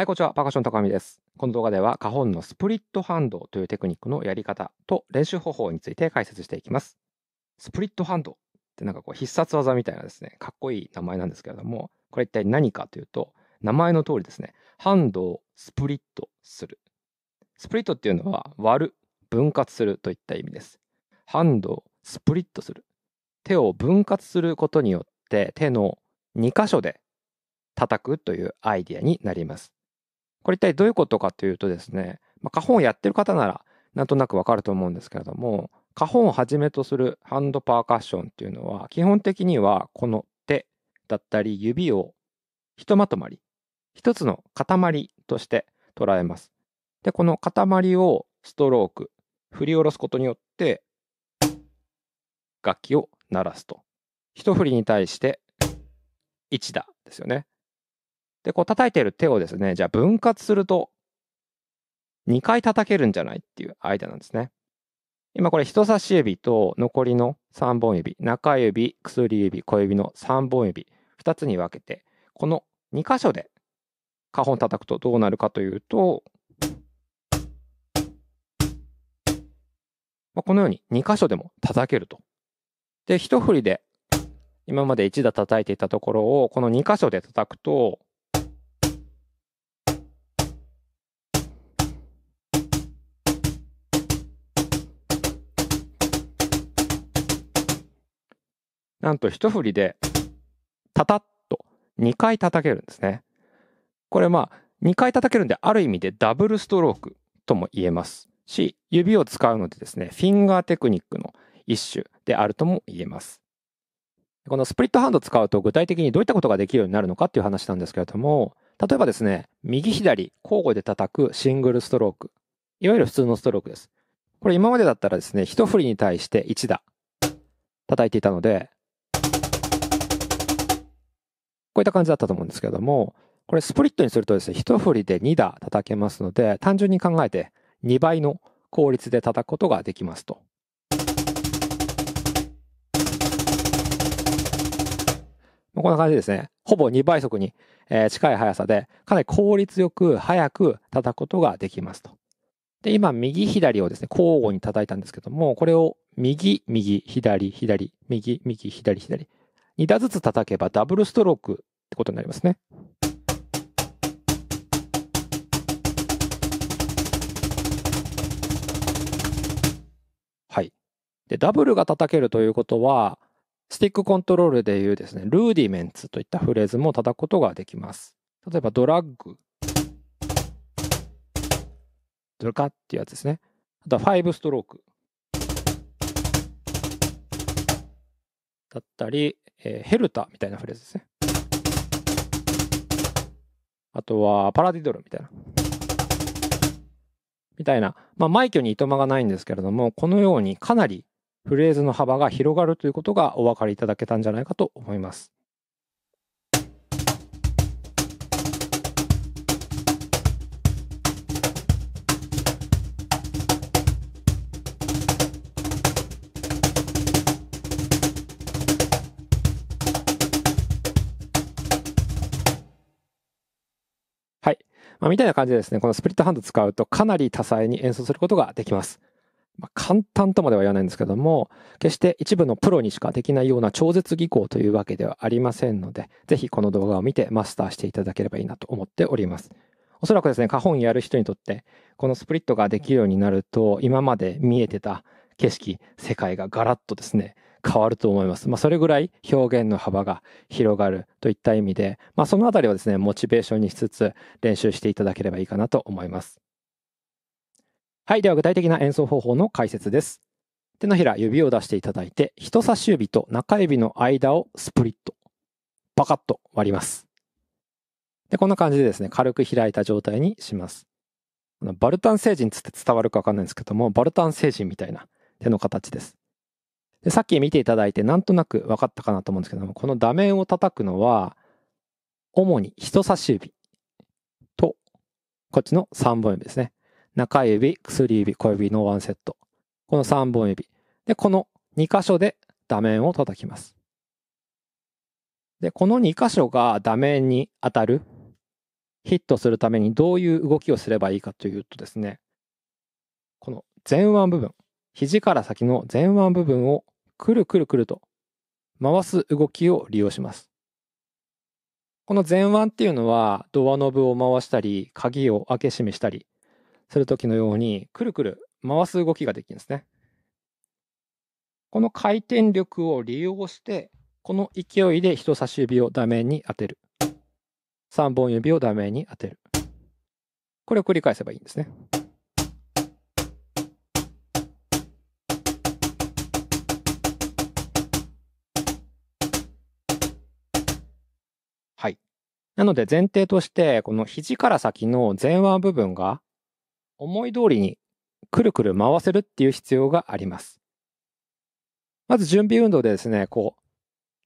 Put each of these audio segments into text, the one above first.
はい、こんにちは。パーカッション高見です。この動画では、カホンのスプリットハンドというテクニックのやり方と練習方法について解説していきます。スプリットハンドってなんかこう必殺技みたいなですね、かっこいい名前なんですけれども、これ一体何かというと、名前の通りですね、ハンドをスプリットする。スプリットっていうのは割る、分割するといった意味です。ハンドをスプリットする。手を分割することによって手の2箇所で叩くというアイディアになります。これ一体どういうことかというとですね、まあ、花本をやってる方ならなんとなくわかると思うんですけれども、花本をはじめとするハンドパーカッションっていうのは、基本的にはこの手だったり指をひとまとまり、一つの塊として捉えます。で、この塊をストローク、振り下ろすことによって、楽器を鳴らすと。一振りに対して一打ですよね。で、こう叩いてる手をですね、じゃあ分割すると、2回叩けるんじゃないっていうアイデアなんですね。今これ人差し指と残りの3本指、中指、薬指、小指の3本指、2つに分けて、この2箇所で花本叩くとどうなるかというと、まあ、このように2箇所でも叩けると。で、一振りで今まで1打叩いていたところを、この2箇所で叩くと、なんと一振りで、タタッと2回叩けるんですね。これまあ、2回叩けるんで、ある意味でダブルストロークとも言えますし、指を使うのでですね、フィンガーテクニックの一種であるとも言えます。このスプリットハンド使うと具体的にどういったことができるようになるのかっていう話なんですけれども、例えばですね、右左交互で叩くシングルストローク。いわゆる普通のストロークです。これ今までだったらですね、一振りに対して1打叩いていたので、こういった感じだったと思うんですけれども、これスプリットにするとですね、一振りで2打叩けますので、単純に考えて2倍の効率で叩くことができますと。こんな感じですね。ほぼ2倍速に近い速さで、かなり効率よく速く叩くことができますと。で、今、右左をですね、交互に叩いたんですけども、これを右、右、左、左、右、右、左、左、2打ずつ叩けばダブルストロークってことになりますね。はい。で、ダブルが叩けるということは、スティックコントロールでいうですね、ルーディメンツといったフレーズも叩くことができます。例えばドラッグ。ドルカっていうやつですね。あとは5ストローク。だったり、えー、ヘルタみたいなフレーズですね。あとは、パラディドルみたいな。みたいな、まあ、枚挙にいとまがないんですけれども、このようにかなりフレーズの幅が広がるということがお分かりいただけたんじゃないかと思います。まあ、みたいな感じでですね、このスプリットハンド使うとかなり多彩に演奏することができます。まあ、簡単とまでは言わないんですけども、決して一部のプロにしかできないような超絶技巧というわけではありませんので、ぜひこの動画を見てマスターしていただければいいなと思っております。おそらくですね、花本やる人にとって、このスプリットができるようになると、今まで見えてた景色、世界がガラッとですね、変わると思います。まあ、それぐらい表現の幅が広がるといった意味で、まあ、そのあたりをですね、モチベーションにしつつ練習していただければいいかなと思います。はい、では具体的な演奏方法の解説です。手のひら、指を出していただいて、人差し指と中指の間をスプリット、パカッと割ります。で、こんな感じでですね、軽く開いた状態にします。バルタン星人つって伝わるかわかんないんですけども、バルタン星人みたいな手の形です。で、さっき見ていただいてなんとなく分かったかなと思うんですけども、この画面を叩くのは、主に人差し指と、こっちの3本指ですね。中指、薬指、小指のワンセット。この3本指。で、この2箇所で打面を叩きます。で、この2箇所が打面に当たる、ヒットするためにどういう動きをすればいいかというとですね、この前腕部分、肘から先の前腕部分をくるくるくると回す動きを利用します。この前腕っていうのはドアノブを回したり鍵を開け閉めしたりする時のようにくるくる回す動きができるんですね。この回転力を利用してこの勢いで人差し指を画面に当てる。3本指を画面に当てる。これを繰り返せばいいんですね。なので前提として、この肘から先の前腕部分が思い通りにくるくる回せるっていう必要があります。まず準備運動でですね、こう、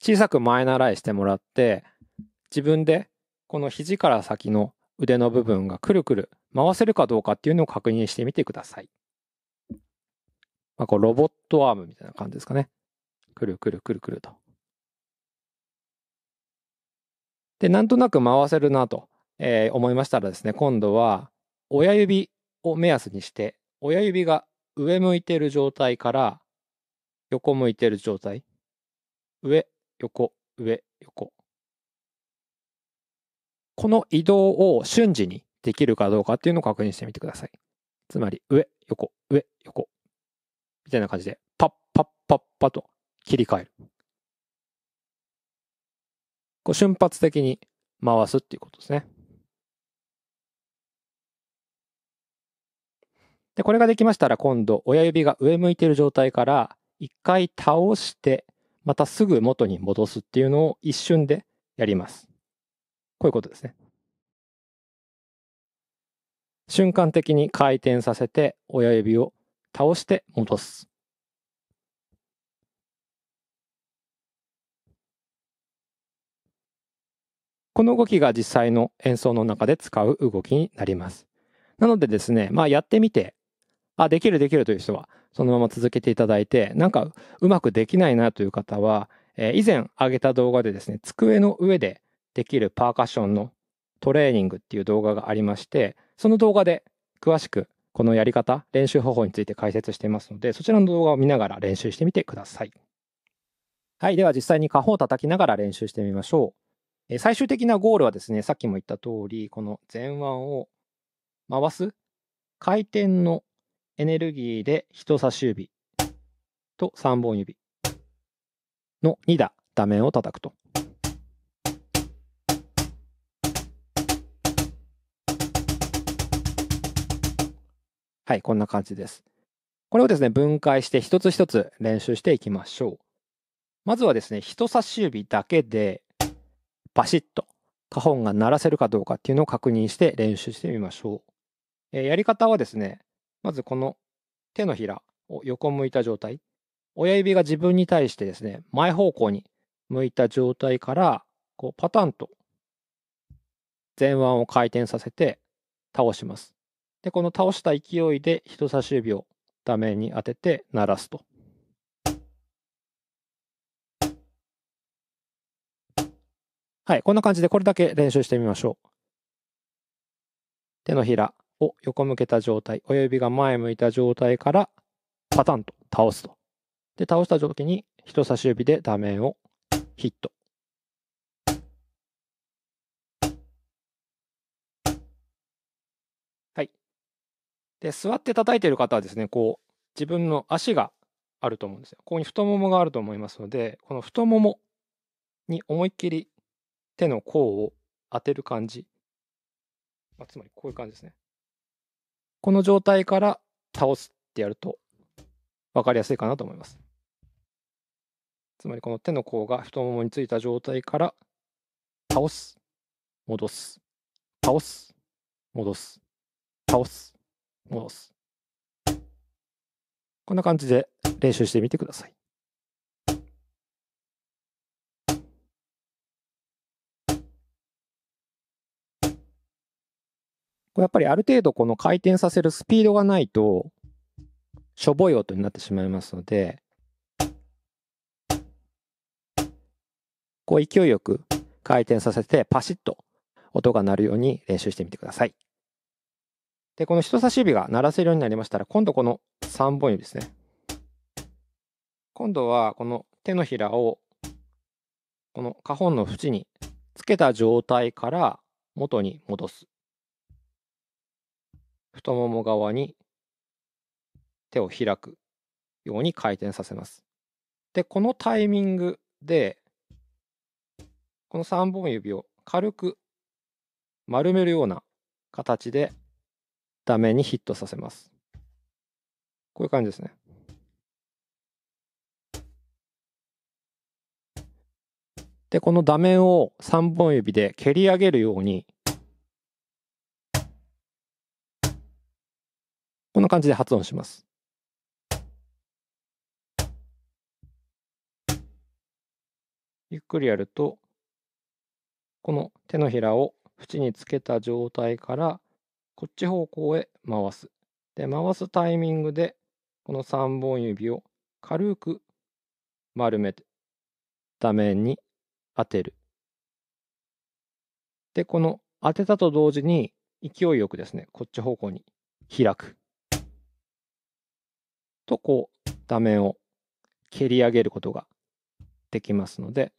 小さく前習いしてもらって、自分でこの肘から先の腕の部分がくるくる回せるかどうかっていうのを確認してみてください。まあ、こうロボットアームみたいな感じですかね。くるくるくるくると。で、なんとなく回せるなと、えー、思いましたらですね、今度は親指を目安にして、親指が上向いてる状態から横向いてる状態。上、横、上、横。この移動を瞬時にできるかどうかっていうのを確認してみてください。つまり、上、横、上、横。みたいな感じで、パッパッパッパと切り替える。こう瞬発的に回すっていうことですね。で、これができましたら今度親指が上向いている状態から一回倒してまたすぐ元に戻すっていうのを一瞬でやります。こういうことですね。瞬間的に回転させて親指を倒して戻す。この動きが実際の演奏の中で使う動きになります。なのでですね、まあやってみて、あ、できるできるという人は、そのまま続けていただいて、なんかうまくできないなという方は、えー、以前上げた動画でですね、机の上でできるパーカッションのトレーニングっていう動画がありまして、その動画で詳しくこのやり方、練習方法について解説していますので、そちらの動画を見ながら練習してみてください。はい、では実際に下方を叩きながら練習してみましょう。え最終的なゴールはですね、さっきも言った通り、この前腕を回す回転のエネルギーで人差し指と3本指の2打打面を叩くと。はい、こんな感じです。これをですね、分解して一つ一つ練習していきましょう。まずはですね、人差し指だけでバシッとカホが鳴らせるかどうかっていうのを確認して練習してみましょう。えー、やり方はですね、まずこの手のひらを横向いた状態、親指が自分に対してですね、前方向に向いた状態から、こうパタンと前腕を回転させて倒します。で、この倒した勢いで人差し指を画面に当てて鳴らすと。はい、こんな感じでこれだけ練習してみましょう。手のひらを横向けた状態、親指が前向いた状態からパタンと倒すと。で、倒した時に人差し指で打面をヒット。はい。で、座って叩いてる方はですね、こう、自分の足があると思うんですよ。ここに太ももがあると思いますので、この太ももに思いっきり手の甲を当てる感じ。まあ、つまりこういう感じですね。この状態から倒すってやると分かりやすいかなと思います。つまりこの手の甲が太ももについた状態から倒す、戻す、倒す、戻す、倒す、戻す。こんな感じで練習してみてください。これやっぱりある程度この回転させるスピードがないと、しょぼい音になってしまいますので、こう勢いよく回転させてパシッと音が鳴るように練習してみてください。で、この人差し指が鳴らせるようになりましたら、今度この3本指ですね。今度はこの手のひらをこの下本の縁につけた状態から元に戻す。太もも側に手を開くように回転させます。で、このタイミングで、この3本指を軽く丸めるような形で画面にヒットさせます。こういう感じですね。で、この画面を3本指で蹴り上げるように感じで発音します。ゆっくりやると、この手のひらを縁につけた状態からこっち方向へ回す。で、回すタイミングでこの3本指を軽く丸めて画面に当てる。で、この当てたと同時に勢いよくですね、こっち方向に開く。とこう画面を蹴り上げることができますので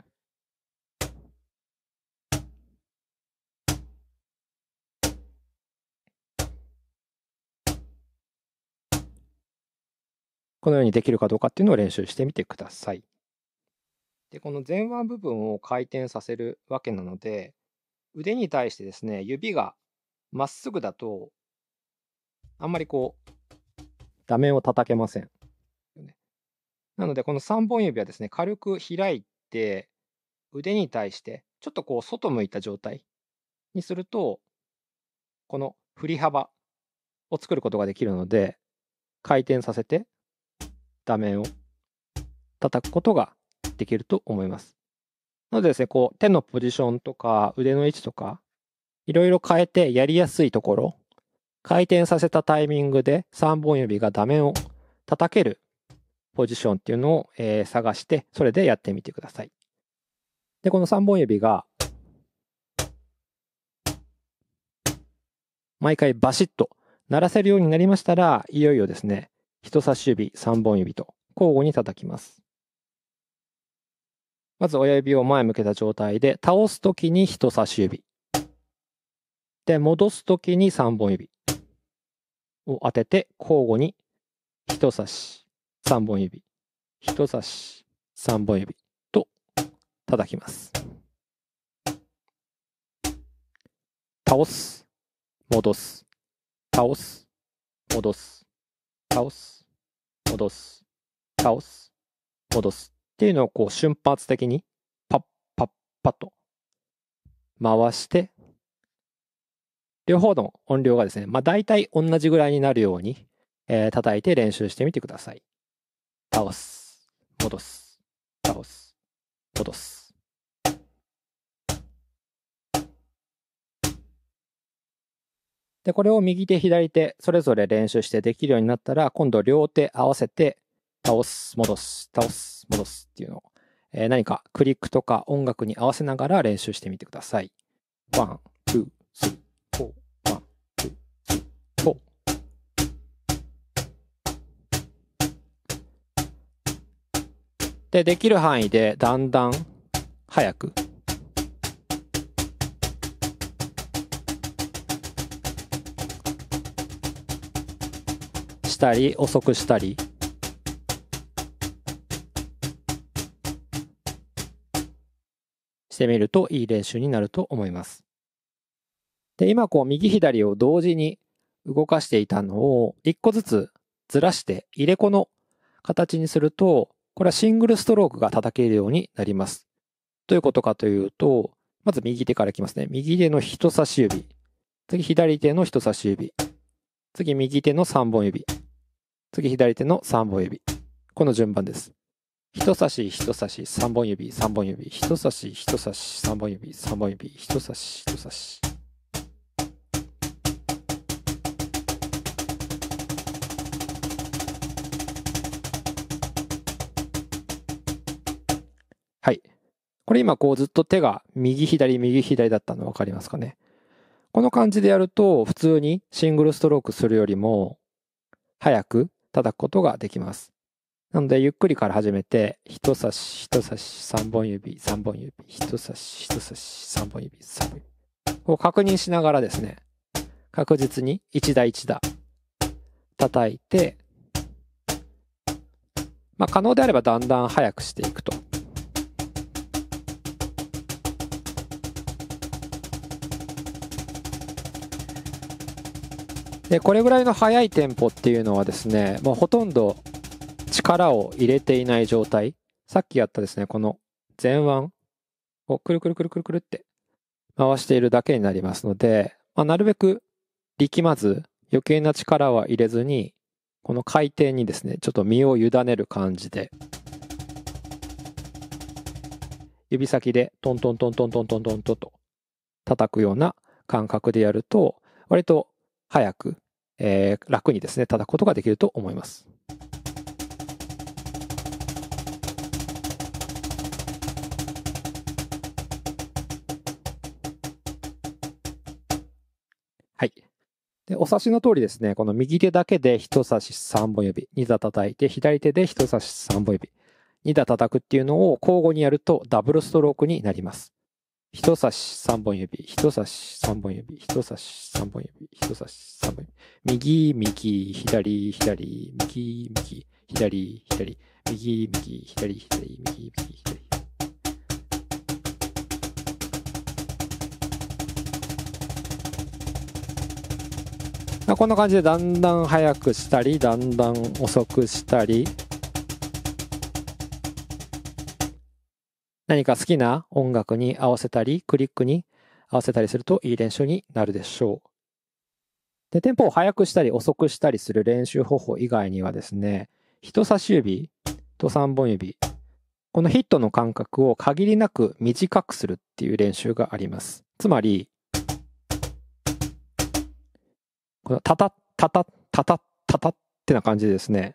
このようにできるかどうかっていうのを練習してみてください。でこの前腕部分を回転させるわけなので腕に対してですね指がまっすぐだとあんまりこう画面を叩けません。なので、この3本指はですね、軽く開いて、腕に対して、ちょっとこう、外向いた状態にすると、この振り幅を作ることができるので、回転させて、画面を叩くことができると思います。なのでですね、こう、手のポジションとか、腕の位置とか、いろいろ変えてやりやすいところ回転させたタイミングで3本指が打面を叩けるポジションっていうのを、えー、探して、それでやってみてください。で、この3本指が、毎回バシッと鳴らせるようになりましたら、いよいよですね、人差し指、3本指と交互に叩きます。まず親指を前向けた状態で、倒すときに人差し指。で、戻すときに3本指。を当てて交互に人差し3本指人差し3本指と叩きます倒す戻す倒す戻す倒す戻す倒す戻すっていうのをこう瞬発的にパッパッパッと回して両方の音量がですね、まあ、大体同じぐらいになるように、えー、叩いて練習してみてください。倒す、戻す、倒す、戻す。で、これを右手、左手、それぞれ練習してできるようになったら、今度両手合わせて、倒す、戻す、倒す、戻すっていうのを、えー、何かクリックとか音楽に合わせながら練習してみてください。ワン、ツー、スリー。で、できる範囲でだんだん早く。したり、遅くしたり。してみるといい練習になると思います。で、今こう右左を同時に動かしていたのを一個ずつずらして入れ子の形にするとこれはシングルストロークが叩けるようになります。どういうことかというと、まず右手からいきますね。右手の人差し指。次、左手の人差し指。次、右手の3本指。次、左手の3本指。この順番です。人差し、人差し、3本指、3本指、人差し、人差し、3本指、3本指、人差し、人差し。はい。これ今こうずっと手が右左右左だったの分かりますかね。この感じでやると普通にシングルストロークするよりも早く叩くことができます。なのでゆっくりから始めて人差し人差し3本指3本指人差し人差し3本指3本指を確認しながらですね確実に1打1打叩いてまあ可能であればだんだん早くしていくと。でこれぐらいの速いテンポっていうのはですねもうほとんど力を入れていない状態さっきやったですねこの前腕をくるくるくるくるくるって回しているだけになりますので、まあ、なるべく力まず余計な力は入れずにこの回転にですねちょっと身を委ねる感じで指先でトントントントントントントンと叩くような感覚でやると割と早く、えー、楽にですね、叩くことができると思います。はい。で、お察しの通りですね、この右手だけで人差し3本指、2打叩いて、左手で人差し3本指、2打叩くっていうのを交互にやるとダブルストロークになります。人差し三本指、人差し三本指、人差し三本指、人差し三本指。右、右、左、左、右、右、左、左、右、右、左、左、右、右、左。まあ、こんな感じでだんだん速くしたり、だんだん遅くしたり、何か好きな音楽に合わせたり、クリックに合わせたりするといい練習になるでしょう。で、テンポを速くしたり遅くしたりする練習方法以外にはですね、人差し指と3本指、このヒットの間隔を限りなく短くするっていう練習があります。つまり、このタタッタタッタタッタタってな感じですね、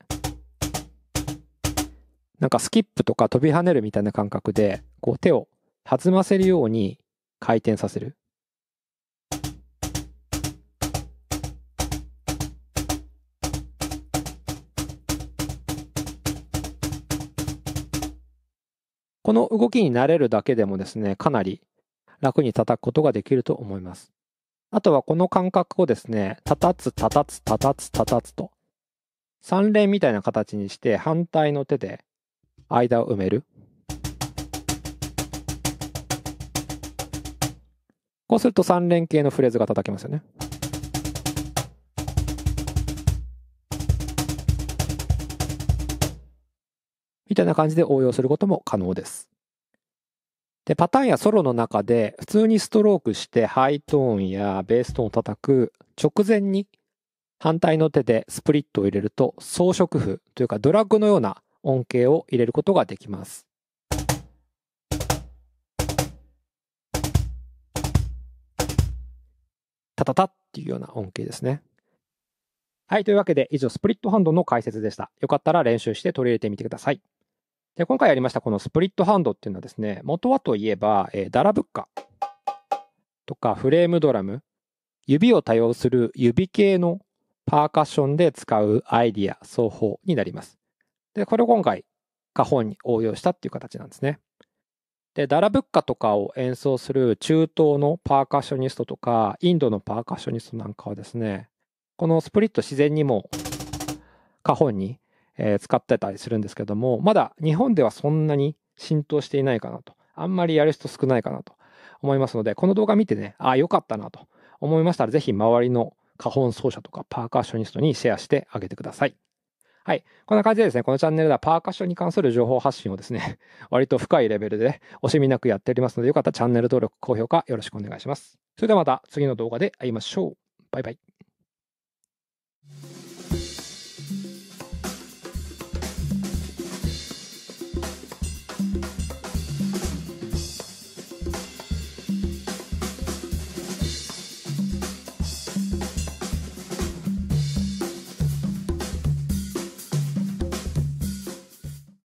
なんかスキップとか飛び跳ねるみたいな感覚で、こう手を弾ませるように回転させる。この動きに慣れるだけでもですね、かなり楽に叩くことができると思います。あとはこの感覚をですね、たたつ、たたつ、たたつ、たたつと、三連みたいな形にして反対の手で間を埋める。こうすると三連形のフレーズが叩けますよね。みたいな感じで応用することも可能です。で、パターンやソロの中で、普通にストロークしてハイトーンやベーストーンを叩く直前に反対の手でスプリットを入れると装飾譜というかドラッグのような音形を入れることができます。タタタっていうような音形ですね。はい。というわけで、以上、スプリットハンドの解説でした。よかったら練習して取り入れてみてください。で、今回やりましたこのスプリットハンドっていうのはですね、元はといえば、えー、ダラブッカとかフレームドラム、指を多用する指系のパーカッションで使うアイディア、奏法になります。で、これを今回、花本に応用したっていう形なんですね。で、ダラブッカとかを演奏する中東のパーカッショニストとか、インドのパーカッショニストなんかはですね、このスプリット自然にも花本に、え使ってたりするんですけども、まだ日本ではそんなに浸透していないかなと。あんまりやる人少ないかなと思いますので、この動画見てね、ああ、よかったなと思いましたら、ぜひ周りの花本奏者とかパーカッショニストにシェアしてあげてください。はい。こんな感じでですね、このチャンネルではパーカッションに関する情報発信をですね、割と深いレベルで、惜しみなくやっておりますので、よかったらチャンネル登録、高評価よろしくお願いします。それではまた次の動画で会いましょう。バイバイ。